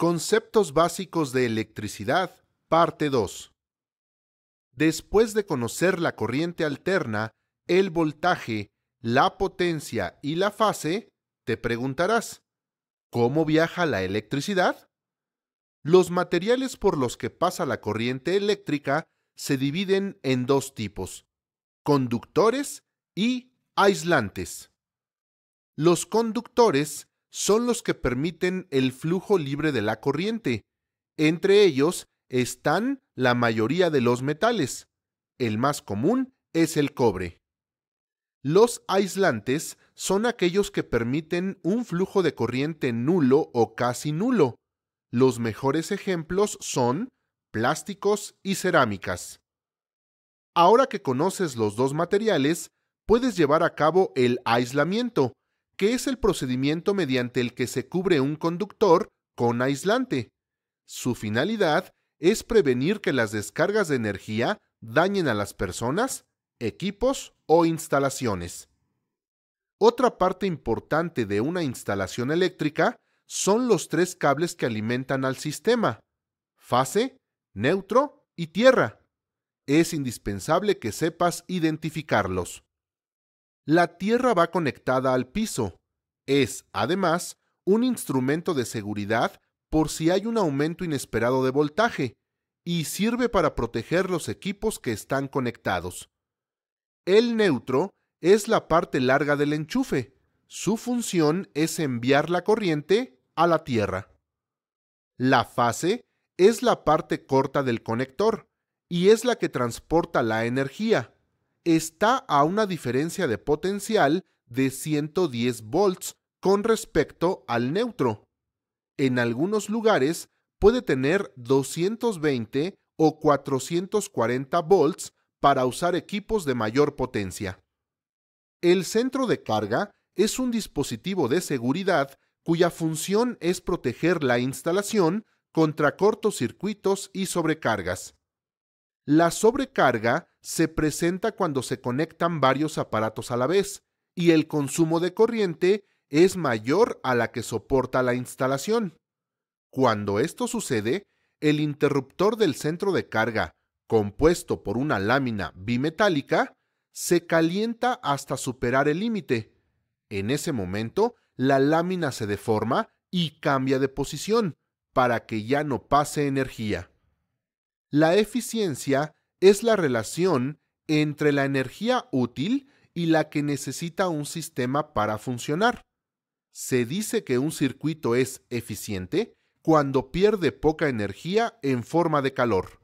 Conceptos básicos de electricidad, parte 2. Después de conocer la corriente alterna, el voltaje, la potencia y la fase, te preguntarás, ¿cómo viaja la electricidad? Los materiales por los que pasa la corriente eléctrica se dividen en dos tipos, conductores y aislantes. Los conductores son los que permiten el flujo libre de la corriente. Entre ellos están la mayoría de los metales. El más común es el cobre. Los aislantes son aquellos que permiten un flujo de corriente nulo o casi nulo. Los mejores ejemplos son plásticos y cerámicas. Ahora que conoces los dos materiales, puedes llevar a cabo el aislamiento, que es el procedimiento mediante el que se cubre un conductor con aislante. Su finalidad es prevenir que las descargas de energía dañen a las personas, equipos o instalaciones. Otra parte importante de una instalación eléctrica son los tres cables que alimentan al sistema, fase, neutro y tierra. Es indispensable que sepas identificarlos. La tierra va conectada al piso. Es, además, un instrumento de seguridad por si hay un aumento inesperado de voltaje y sirve para proteger los equipos que están conectados. El neutro es la parte larga del enchufe. Su función es enviar la corriente a la tierra. La fase es la parte corta del conector y es la que transporta la energía está a una diferencia de potencial de 110 volts con respecto al neutro. En algunos lugares puede tener 220 o 440 volts para usar equipos de mayor potencia. El centro de carga es un dispositivo de seguridad cuya función es proteger la instalación contra cortocircuitos y sobrecargas. La sobrecarga se presenta cuando se conectan varios aparatos a la vez y el consumo de corriente es mayor a la que soporta la instalación. Cuando esto sucede, el interruptor del centro de carga, compuesto por una lámina bimetálica, se calienta hasta superar el límite. En ese momento, la lámina se deforma y cambia de posición para que ya no pase energía. La eficiencia es la relación entre la energía útil y la que necesita un sistema para funcionar. Se dice que un circuito es eficiente cuando pierde poca energía en forma de calor.